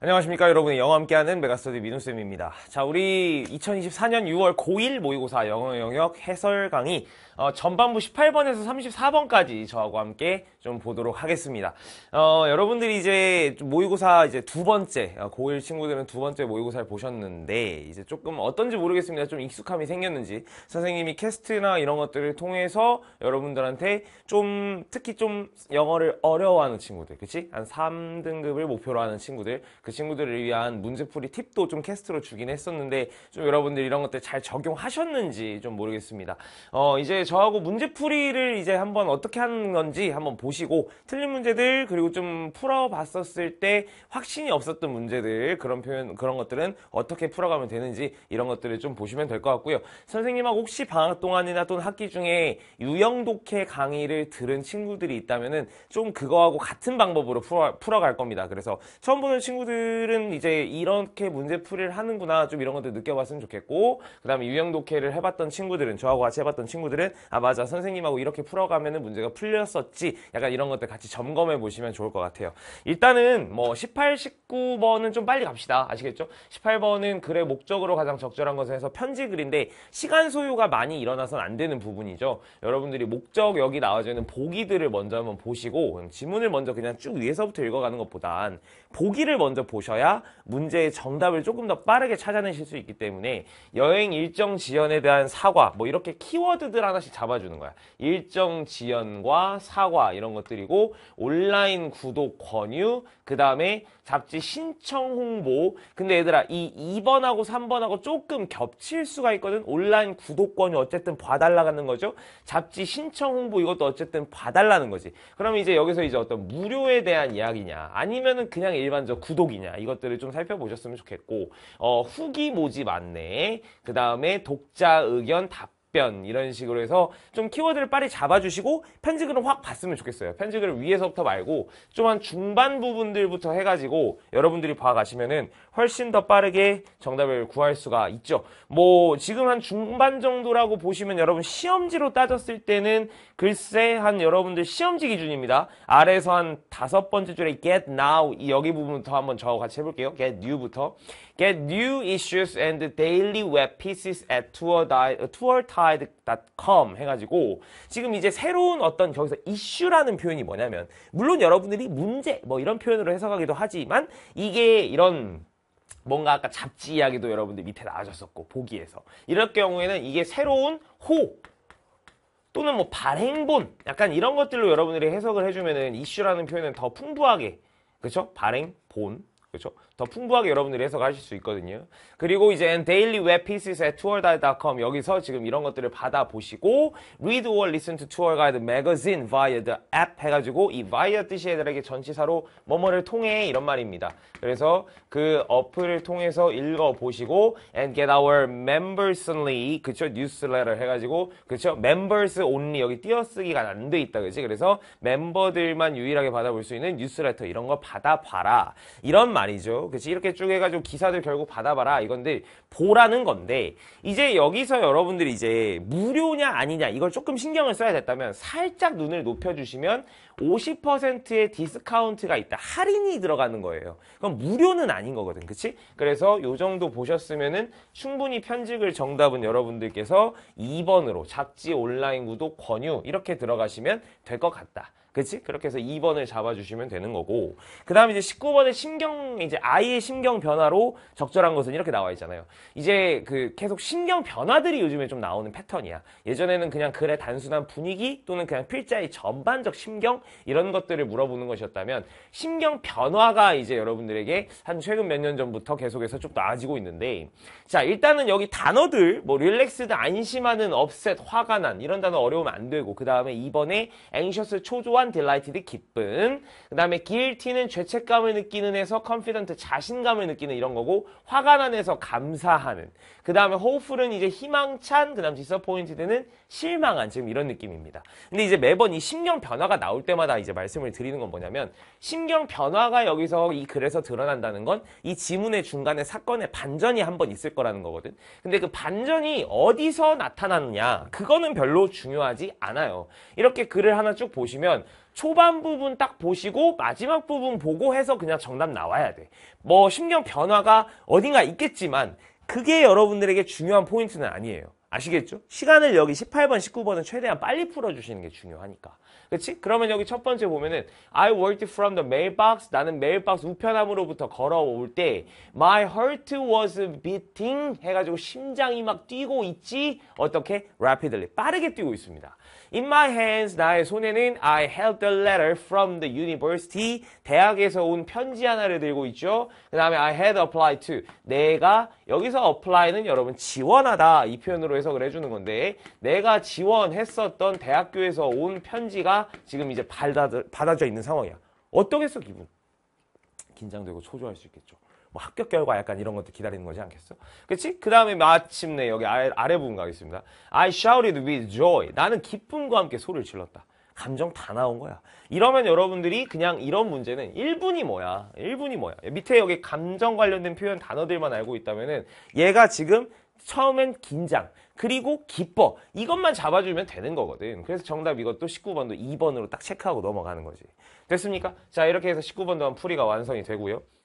안녕하십니까 여러분의 영어 함께하는 메가스터디 민우쌤입니다 자 우리 2024년 6월 고1 모의고사 영어 영역 해설 강의 어, 전반부 18번에서 34번까지 저하고 함께 좀 보도록 하겠습니다 어, 여러분들이 이제 모의고사 이제 두 번째 어, 고1 친구들은 두 번째 모의고사를 보셨는데 이제 조금 어떤지 모르겠습니다 좀 익숙함이 생겼는지 선생님이 캐스트나 이런 것들을 통해서 여러분들한테 좀 특히 좀 영어를 어려워하는 친구들 그치? 한 3등급을 목표로 하는 친구들 그 친구들을 위한 문제풀이 팁도 좀 캐스트로 주긴 했었는데 좀 여러분들 이런 것들 잘 적용하셨는지 좀 모르겠습니다. 어, 이제 저하고 문제풀이를 이제 한번 어떻게 하는 건지 한번 보시고 틀린 문제들 그리고 좀 풀어봤었을 때 확신이 없었던 문제들 그런 표현 그런 것들은 어떻게 풀어가면 되는지 이런 것들을 좀 보시면 될 것 같고요. 선생님하고 혹시 방학 동안이나 또는 학기 중에 유형 독해 강의를 들은 친구들이 있다면은 좀 그거하고 같은 방법으로 풀어, 풀어갈 겁니다. 그래서 처음 보는 친구들 사람들은 이제 이렇게 문제풀이를 하는구나 좀 이런 것들 느껴봤으면 좋겠고 그 다음에 유형 독해를 해봤던 친구들은 저하고 같이 해봤던 친구들은 아 맞아 선생님하고 이렇게 풀어가면 은 문제가 풀렸었지 약간 이런 것들 같이 점검해 보시면 좋을 것 같아요 일단은 뭐 18, 19번은 좀 빨리 갑시다 아시겠죠? 18번은 글의 목적으로 가장 적절한 것을 해서 편지 글인데 시간 소요가 많이 일어나선 안 되는 부분이죠 여러분들이 목적 여기 나와져 있는 보기들을 먼저 한번 보시고 지문을 먼저 그냥 쭉 위에서부터 읽어가는 것보단 보기를 먼저 보셔야 문제의 정답을 조금 더 빠르게 찾아내실 수 있기 때문에 여행 일정 지연에 대한 사과 뭐 이렇게 키워드들 하나씩 잡아주는 거야. 일정 지연과 사과 이런 것들이고 온라인 구독 권유 그 다음에 잡지 신청 홍보 근데 얘들아 이 2번하고 3번하고 조금 겹칠 수가 있거든 온라인 구독 권이 어쨌든 봐달라는 거죠 잡지 신청 홍보 이것도 어쨌든 봐달라는 거지 그럼 이제 여기서 이제 어떤 무료에 대한 이야기냐 아니면은 그냥 일반적 구독이 모집이냐 이것들을 좀 살펴보셨으면 좋겠고 어, 후기 모집 안내 그 다음에 독자 의견 답 답변 이런 식으로 해서 좀 키워드를 빨리 잡아주시고 편지글은확 봤으면 좋겠어요. 편지글을 위에서부터 말고 좀 한 중반 부분들부터 해가지고 여러분들이 봐가시면은 훨씬 더 빠르게 정답을 구할 수가 있죠. 뭐 지금 한 중반 정도라고 보시면 여러분 시험지로 따졌을 때는 글쎄 한 여러분들 시험지 기준입니다. 아래에서 한 다섯 번째 줄에 get now 여기 부분부터 한번 저하고 같이 해볼게요. get new부터 Get new issues and daily web pieces at tourtide.com uh, 해가지고 지금 이제 새로운 어떤 여기서 이슈라는 표현이 뭐냐면 물론 여러분들이 문제 뭐 이런 표현으로 해석하기도 하지만 이게 이런 뭔가 아까 잡지 이야기도 여러분들 밑에 나와줬었고 보기에서 이럴 경우에는 이게 새로운 호 또는 뭐 발행본 약간 이런 것들로 여러분들이 해석을 해주면은 이슈라는 표현은 더 풍부하게 그렇죠 발행본 그렇죠 더 풍부하게 여러분들이 해석하실 수 있거든요. 그리고 이제 데일리 웹 pieces t o u r g u i d e c o m 여기서 지금 이런 것들을 받아보시고 read or listen to tour guide magazine via the app 해가지고 이 via 뜻이 애들에게 전치사로 뭐뭐를 통해 이런 말입니다. 그래서 그 어플을 통해서 읽어보시고 and get our members only 그쵸 newsletter 해가지고 그쵸 members only 여기 띄어쓰기가 안 돼 있다 그지 그래서 멤버들만 유일하게 받아볼 수 있는 뉴스레터 이런 거 받아봐라 이런 말이죠. 정도? 그 이렇게 쭉 해가지고 기사들 결국 받아봐라 이건데 보라는 건데 이제 여기서 여러분들이 이제 무료냐 아니냐 이걸 조금 신경을 써야 됐다면 살짝 눈을 높여주시면 50%의 디스카운트가 있다. 할인이 들어가는 거예요. 그럼 무료는 아닌 거거든. 그치? 그래서 요 정도 보셨으면은 충분히 편집을 정답은 여러분들께서 2번으로 잡지 온라인 구독 권유 이렇게 들어가시면 될 것 같다. 그치? 그렇게 해서 2번을 잡아주시면 되는 거고 그 다음에 이제 19번의 신경 이제 아이의 신경 변화로 적절한 것은 이렇게 나와 있잖아요 이제 그 계속 신경 변화들이 요즘에 좀 나오는 패턴이야 예전에는 그냥 글의 단순한 분위기 또는 그냥 필자의 전반적 신경 이런 것들을 물어보는 것이었다면 신경 변화가 이제 여러분들에게 한 최근 몇 년 전부터 계속해서 좀 나아지고 있는데 자 일단은 여기 단어들 뭐 릴렉스드 안심하는 업셋 화가 난 이런 단어 어려우면 안 되고 그 다음에 2번에 앵셔스 초조한 참 d e l i g h t e d 기쁨. 그 다음에 guilty는 죄책감을 느끼는 해서 confident 자신감을 느끼는 이런 거고 화가 난해서 감사하는. 그 다음에 hopeful은 이제 희망찬. 그 다음 disappointed는 실망한. 지금 이런 느낌입니다. 근데 이제 매번 이신경 변화가 나올 때마다 이제 말씀을 드리는 건 뭐냐면 신경 변화가 여기서 이 글에서 드러난다는 건 이 지문의 중간에 사건의 반전이 한 번 있을 거라는 거거든. 근데 그 반전이 어디서 나타나느냐 그거는 별로 중요하지 않아요. 이렇게 글을 하나 쭉 보시면 초반 부분 딱 보시고 마지막 부분 보고 해서 그냥 정답 나와야 돼. 뭐 심경 변화가 어딘가 있겠지만 그게 여러분들에게 중요한 포인트는 아니에요. 아시겠죠? 시간을 여기 18번, 19번은 최대한 빨리 풀어주시는 게 중요하니까. 그렇지? 그러면 여기 첫 번째 보면은 I worked from the mailbox. 나는 mailbox 우편함으로부터 걸어올 때 My heart was beating 해가지고 심장이 막 뛰고 있지 어떻게? rapidly 빠르게 뛰고 있습니다. In my hands 나의 손에는 I held the letter from the university 대학에서 온 편지 하나를 들고 있죠. 그 다음에 I had applied to 내가 여기서 apply는 여러분 지원하다 이 표현으로 해석을 해주는 건데 내가 지원했었던 대학교에서 온 편지가 지금 이제 받아, 져 있는 상황이야. 어떠겠어 기분? 긴장되고 초조할 수 있겠죠. 뭐 합격 결과 약간 이런 것도 기다리는 거지 않겠어? 그치? 그 다음에 마침내 여기 아래, 아래 부분 가겠습니다. I shouted with joy. 나는 기쁨과 함께 소리를 질렀다. 감정 다 나온 거야. 이러면 여러분들이 그냥 이런 문제는 1분이 뭐야? 1분이 뭐야? 밑에 여기 감정 관련된 표현 단어들만 알고 있다면은 얘가 지금 처음엔 긴장, 그리고 기뻐. 이것만 잡아주면 되는 거거든. 그래서 정답 이것도 19번도 2번으로 딱 체크하고 넘어가는 거지. 됐습니까? 자, 이렇게 해서 19번도 한 풀이가 완성이 되고요.